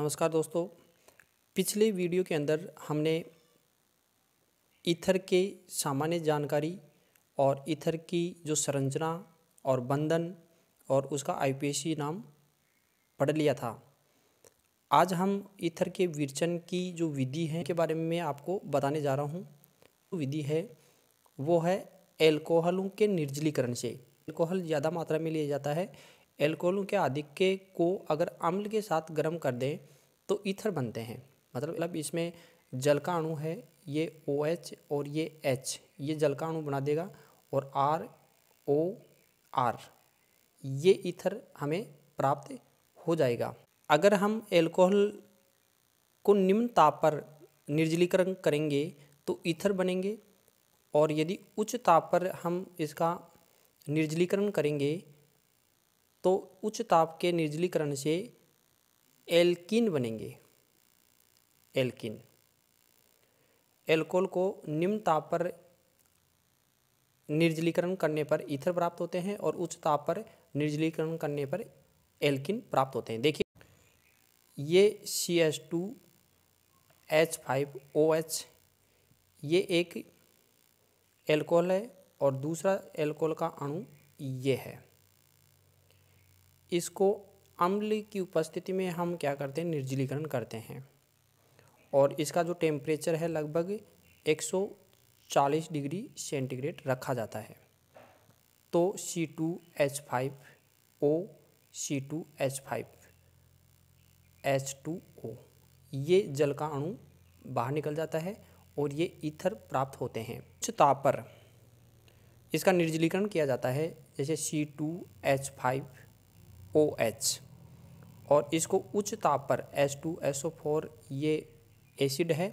नमस्कार दोस्तों पिछले वीडियो के अंदर हमने इथर के सामान्य जानकारी और इथर की जो संरचना और बंधन और उसका आईपीएसी नाम पढ़ लिया था आज हम इथर के विरचन की जो विधि है के बारे में आपको बताने जा रहा हूँ विधि है वो है एल्कोहलों के निर्जलीकरण से एल्कोहल ज़्यादा मात्रा में लिया जाता है एल्कोहलों के आधिक्य को अगर अम्ल के साथ गर्म कर दें तो ईथर बनते हैं मतलब इसमें जल का अणु है ये ओ OH और ये एच ये जल का अणु बना देगा और आर ओ आर ये ईथर हमें प्राप्त हो जाएगा अगर हम एल्कोहल को निम्न ताप पर निर्जलीकरण करेंगे तो ईथर बनेंगे और यदि उच्च ताप पर हम इसका निर्जलीकरण करेंगे तो उच्च ताप के निर्जलीकरण से एल्किन बनेंगे एल्किन एल्कोल को निम्न ताप पर निर्जलीकरण करने पर ईथर प्राप्त होते हैं और उच्च ताप पर निर्जलीकरण करने पर एल्किन प्राप्त होते हैं देखिए ये C H two H five O H ये एक एल्कोहल है और दूसरा एल्कोहल का अणु ये है इसको अम्ल की उपस्थिति में हम क्या करते हैं निर्जलीकरण करते हैं और इसका जो टेम्परेचर है लगभग 140 डिग्री सेंटीग्रेड रखा जाता है तो C two H five O C two H five H two O ये जल का अणु बाहर निकल जाता है और ये ईथर प्राप्त होते हैं उच्च ताप पर इसका निर्जलीकरण किया जाता है जैसे C two H five O H और इसको उच्च ताप पर S two S O four ये एसिड है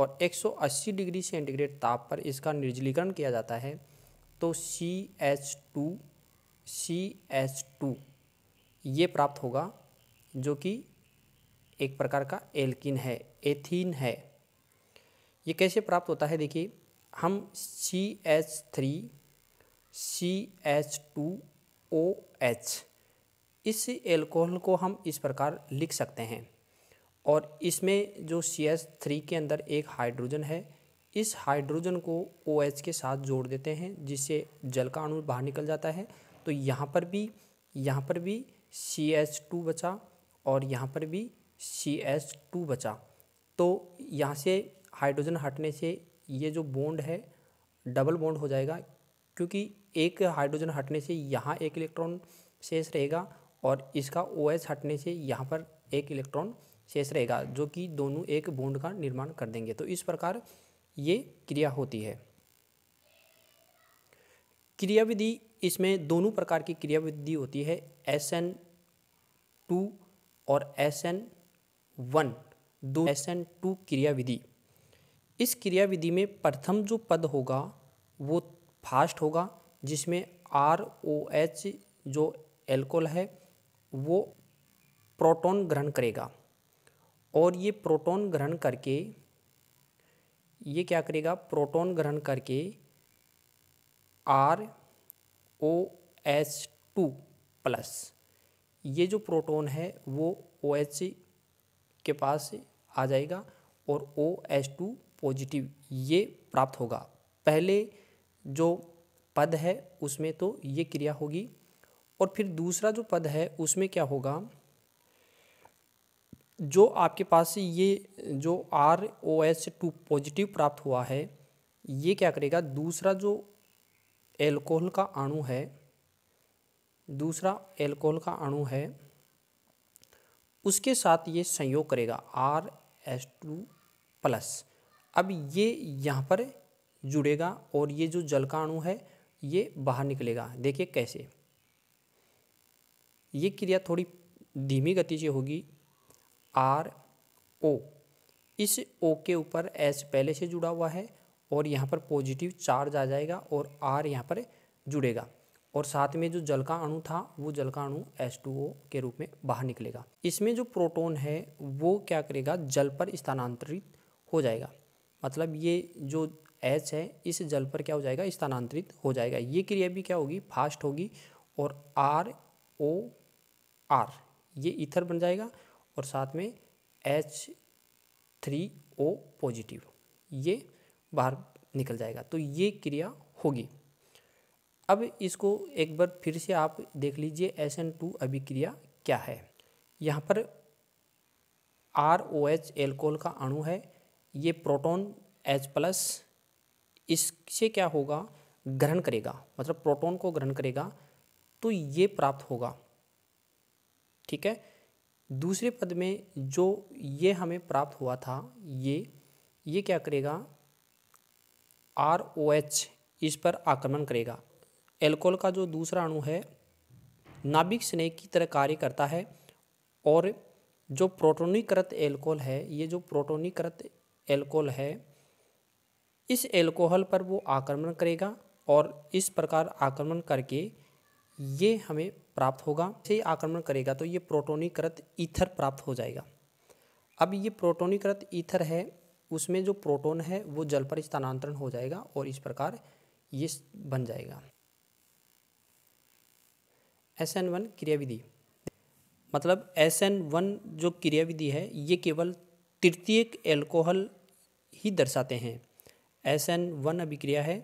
और 180 डिग्री सेंटीग्रेड ताप पर इसका निर्जलीकरण किया जाता है तो C H two C H two ये प्राप्त होगा जो कि एक प्रकार का एल्किन है एथीन है ये कैसे प्राप्त होता है देखिए हम C H three C H two O H इस एल्कोहल को हम इस प्रकार लिख सकते हैं और इसमें जो सी एस थ्री के अंदर एक हाइड्रोजन है इस हाइड्रोजन को ओ OH के साथ जोड़ देते हैं जिससे जल का अणु बाहर निकल जाता है तो यहाँ पर भी यहाँ पर भी सी एच टू बचा और यहाँ पर भी सी एच टू बचा तो यहाँ से हाइड्रोजन हटने से ये जो बॉन्ड है डबल बॉन्ड हो जाएगा क्योंकि एक हाइड्रोजन हटने से यहाँ एक इलेक्ट्रॉन शेष रहेगा और इसका ओ OH हटने से यहाँ पर एक इलेक्ट्रॉन शेष रहेगा जो कि दोनों एक बोंड का निर्माण कर देंगे तो इस प्रकार ये क्रिया होती है क्रियाविधि इसमें दोनों प्रकार की क्रियाविधि होती है एस एन टू और एस एन वन दो एस एन टू क्रियाविधि इस क्रियाविधि में प्रथम जो पद होगा वो फास्ट होगा जिसमें आर ओ एच जो एल्कोहल है वो प्रोटॉन ग्रहण करेगा और ये प्रोटॉन ग्रहण करके ये क्या करेगा प्रोटॉन ग्रहण करके R O H two plus ये जो प्रोटॉन है वो ओ एच के पास आ जाएगा और ओ एच टू पॉजिटिव ये प्राप्त होगा पहले जो पद है उसमें तो ये क्रिया होगी और फिर दूसरा जो पद है उसमें क्या होगा जो आपके पास ये जो R O S two positive प्राप्त हुआ है ये क्या करेगा दूसरा जो एल्कोहल का अणु है दूसरा एल्कोहल का अणु है उसके साथ ये संयोग करेगा आर एस टू प्लस अब ये यहाँ पर जुड़ेगा और ये जो जल का अणु है ये बाहर निकलेगा देखिए कैसे ये क्रिया थोड़ी धीमी गति से होगी आर ओ इस ओ के ऊपर एस पहले से जुड़ा हुआ है और यहाँ पर पॉजिटिव चार्ज आ जाएगा और आर यहाँ पर जुड़ेगा और साथ में जो जल का अणु था वो जल का अणु एस टू ओ के रूप में बाहर निकलेगा इसमें जो प्रोटोन है वो क्या करेगा जल पर स्थानांतरित हो जाएगा मतलब ये जो एच है इस जल पर क्या हो जाएगा स्थानांतरित हो जाएगा ये क्रिया भी क्या होगी फास्ट होगी और आर ओ आर ये ईथर बन जाएगा और साथ में एच थ्री ओ पॉजिटिव ये बाहर निकल जाएगा तो ये क्रिया होगी अब इसको एक बार फिर से आप देख लीजिए एस एन टू अभिक्रिया क्या है यहाँ पर आर ओ एच एल्कोहल का अणु है ये प्रोटॉन एच प्लस इससे क्या होगा ग्रहण करेगा मतलब प्रोटॉन को ग्रहण करेगा तो ये प्राप्त होगा ठीक है दूसरे पद में जो ये हमें प्राप्त हुआ था ये ये क्या करेगा आर ओ एच इस पर आक्रमण करेगा एल्कोहल का जो दूसरा अणु है नाभिक स्नेह की तरह कार्य करता है और जो प्रोटोनीकृत एल्कोहल है ये जो प्रोटोनीकृत एल्कोहल है इस एल्कोहल पर वो आक्रमण करेगा और इस प्रकार आक्रमण करके ये हमें प्राप्त होगा से आक्रमण करेगा तो ये प्रोटोनीकृत ईथर प्राप्त हो जाएगा अब ये प्रोटोनीकृत ईथर है उसमें जो प्रोटोन है वो जल पर स्थानांतरण हो जाएगा और इस प्रकार ये बन जाएगा एस एन वन क्रियाविधि मतलब एस एन वन जो क्रियाविधि है ये केवल तृतीयक एल्कोहल ही दर्शाते हैं एस एन वन अभिक्रिया है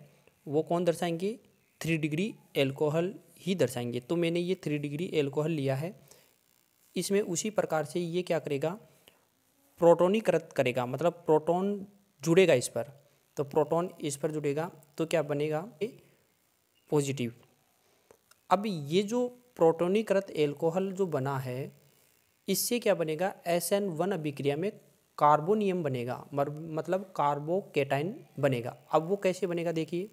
वो कौन दर्शाएंगे थ्री डिग्री एल्कोहल ही दर्शाएंगे तो मैंने ये थ्री डिग्री एल्कोहल लिया है इसमें उसी प्रकार से ये क्या करेगा प्रोटोनीकृत करेगा मतलब प्रोटोन जुड़ेगा इस पर तो प्रोटोन इस पर जुड़ेगा तो क्या बनेगा पॉजिटिव अब ये जो प्रोटोनीकृत एल्कोहल जो बना है इससे क्या बनेगा एस एन वन अभिक्रिया में कार्बोनियम बनेगा मतलब कार्बोकेटाइन बनेगा अब वो कैसे बनेगा देखिए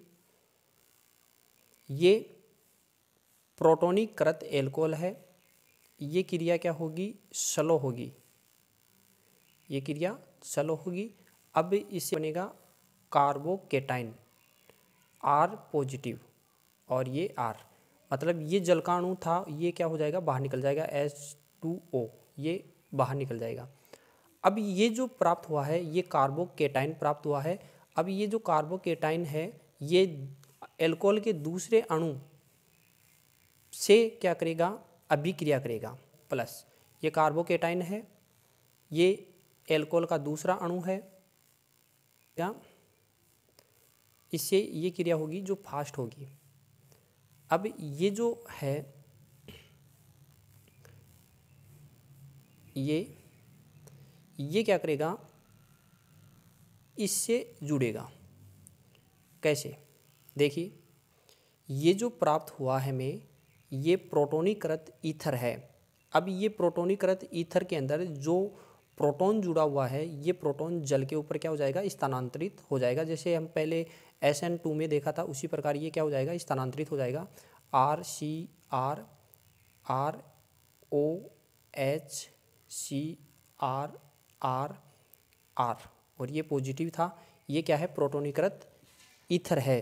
ये प्रोटोनीकृत एल्कोहल है ये क्रिया क्या होगी सलो होगी ये क्रिया सलो होगी अब इसे बनेगा कार्बोकेटाइन आर पॉजिटिव और ये आर मतलब ये जलकाणु था ये क्या हो जाएगा बाहर निकल जाएगा एस टू ओ ये बाहर निकल जाएगा अब ये जो प्राप्त हुआ है ये कार्बोकेटाइन प्राप्त हुआ है अब ये जो कार्बोकेटाइन है ये एल्कोहल के दूसरे अणु से क्या करेगा अभिक्रिया करेगा प्लस ये कार्बोकेटाइन है ये एल्कोहल का दूसरा अणु है क्या इससे ये क्रिया होगी जो फास्ट होगी अब ये जो है ये ये क्या करेगा इससे जुड़ेगा कैसे देखिए ये जो प्राप्त हुआ है हमें ये प्रोटोनीकृत ईथर है अब ये प्रोटोनीकृत ईथर के अंदर जो प्रोटॉन जुड़ा हुआ है ये प्रोटॉन जल के ऊपर क्या हो जाएगा स्थानांतरित हो जाएगा जैसे हम पहले एस एन टू में देखा था उसी प्रकार ये क्या हो जाएगा स्थानांतरित हो जाएगा R C R R O H C R R R और ये पॉजिटिव था ये क्या है प्रोटोनीकृत ईथर है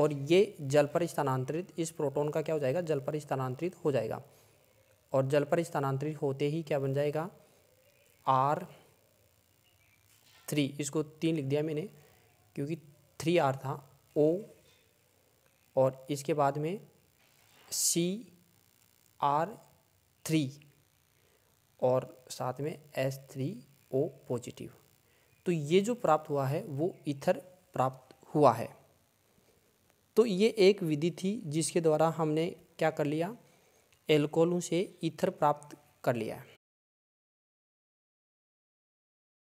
और ये जल पर स्थानांतरित इस प्रोटॉन का क्या हो जाएगा जल पर स्थानांतरित हो जाएगा और जल पर स्थानांतरित होते ही क्या बन जाएगा आर थ्री इसको तीन लिख दिया मैंने क्योंकि थ्री आर था ओ और इसके बाद में सी आर थ्री और साथ में एस थ्री ओ पॉजिटिव तो ये जो प्राप्त हुआ है वो इथर प्राप्त हुआ है तो ये एक विधि थी जिसके द्वारा हमने क्या कर लिया एल्कोहलों से ईथर प्राप्त कर लिया